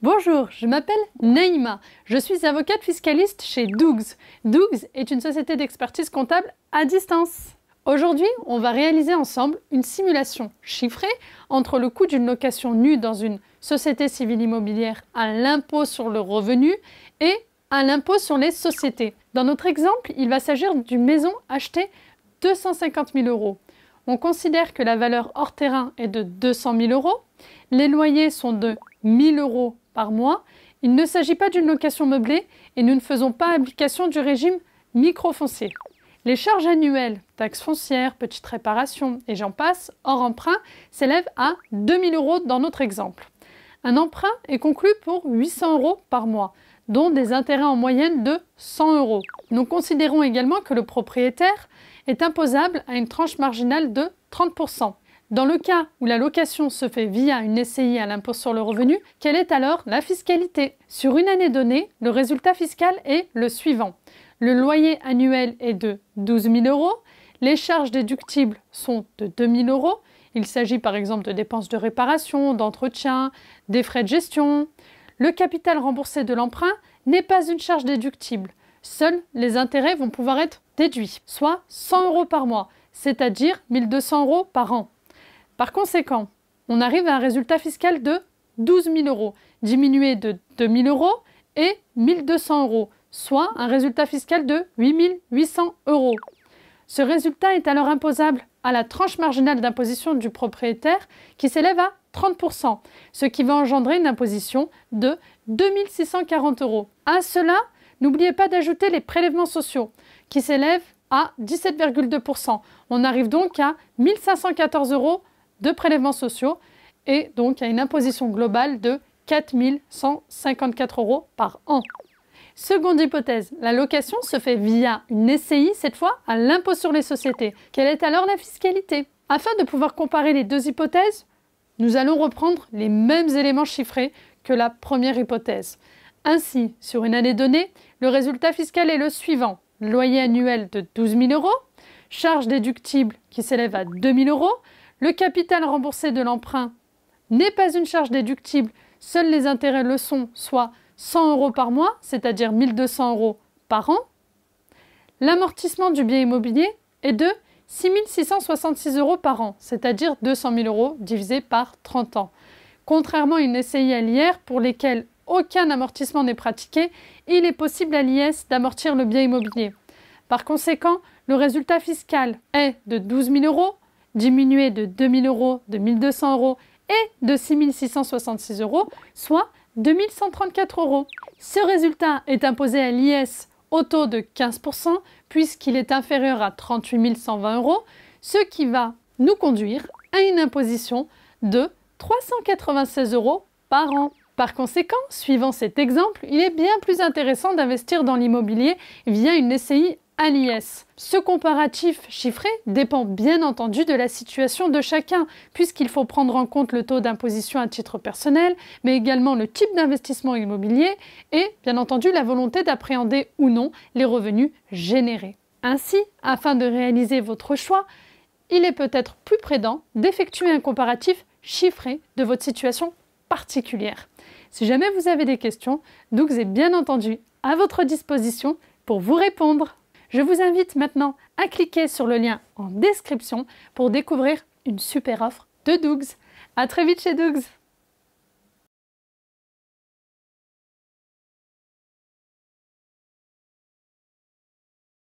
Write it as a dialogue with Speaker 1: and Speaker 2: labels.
Speaker 1: Bonjour, je m'appelle Neima. Je suis avocate fiscaliste chez Dougs. Dougs est une société d'expertise comptable à distance. Aujourd'hui, on va réaliser ensemble une simulation chiffrée entre le coût d'une location nue dans une société civile immobilière à l'impôt sur le revenu et à l'impôt sur les sociétés. Dans notre exemple, il va s'agir d'une maison achetée 250 000 euros. On considère que la valeur hors terrain est de 200 000 euros. Les loyers sont de 1 000 euros par mois, il ne s'agit pas d'une location meublée et nous ne faisons pas application du régime microfoncier. Les charges annuelles, taxes foncières, petites réparations et j'en passe, hors emprunt, s'élèvent à 2000 euros dans notre exemple. Un emprunt est conclu pour 800 euros par mois, dont des intérêts en moyenne de 100 euros. Nous considérons également que le propriétaire est imposable à une tranche marginale de 30%. Dans le cas où la location se fait via une SCI à l'impôt sur le revenu, quelle est alors la fiscalité Sur une année donnée, le résultat fiscal est le suivant. Le loyer annuel est de 12 000 euros, les charges déductibles sont de 2 000 euros, il s'agit par exemple de dépenses de réparation, d'entretien, des frais de gestion. Le capital remboursé de l'emprunt n'est pas une charge déductible. Seuls les intérêts vont pouvoir être déduits, soit 100 euros par mois, c'est-à-dire 1200 euros par an. Par conséquent, on arrive à un résultat fiscal de 12 000 euros, diminué de 2 000 euros et 1 200 euros, soit un résultat fiscal de 8 800 euros. Ce résultat est alors imposable à la tranche marginale d'imposition du propriétaire qui s'élève à 30%, ce qui va engendrer une imposition de 2 640 euros. À cela, n'oubliez pas d'ajouter les prélèvements sociaux qui s'élèvent à 17,2%. On arrive donc à 1 514 euros de prélèvements sociaux et donc à une imposition globale de 4 154 euros par an. Seconde hypothèse, la location se fait via une SCI, cette fois à l'impôt sur les sociétés. Quelle est alors la fiscalité Afin de pouvoir comparer les deux hypothèses, nous allons reprendre les mêmes éléments chiffrés que la première hypothèse. Ainsi, sur une année donnée, le résultat fiscal est le suivant. Loyer annuel de 12 000 euros, charges déductibles qui s'élèvent à 2 000 euros, le capital remboursé de l'emprunt n'est pas une charge déductible, seuls les intérêts le sont, soit 100 euros par mois, c'est-à-dire 1200 euros par an. L'amortissement du bien immobilier est de 666 euros par an, c'est-à-dire 200 000 euros divisé par 30 ans. Contrairement à une SCI à pour lesquelles aucun amortissement n'est pratiqué, il est possible à l'IS d'amortir le bien immobilier. Par conséquent, le résultat fiscal est de 12 000 euros diminué de 2 000 euros, de 1 200 euros et de 6 666 euros, soit 2 134 euros. Ce résultat est imposé à l'IS au taux de 15% puisqu'il est inférieur à 38 120 euros, ce qui va nous conduire à une imposition de 396 euros par an. Par conséquent, suivant cet exemple, il est bien plus intéressant d'investir dans l'immobilier via une SCI à Ce comparatif chiffré dépend bien entendu de la situation de chacun, puisqu'il faut prendre en compte le taux d'imposition à titre personnel, mais également le type d'investissement immobilier et, bien entendu, la volonté d'appréhender ou non les revenus générés. Ainsi, afin de réaliser votre choix, il est peut-être plus prudent d'effectuer un comparatif chiffré de votre situation particulière. Si jamais vous avez des questions, Doux est bien entendu à votre disposition pour vous répondre. Je vous invite maintenant à cliquer sur le lien en description pour découvrir une super offre de Dougs. À très vite chez Dougs